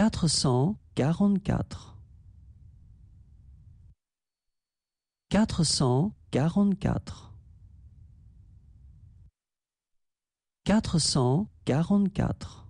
quatre cent quarante-quatre. Quatre cent quarante-quatre. Quatre cent quarante-quatre.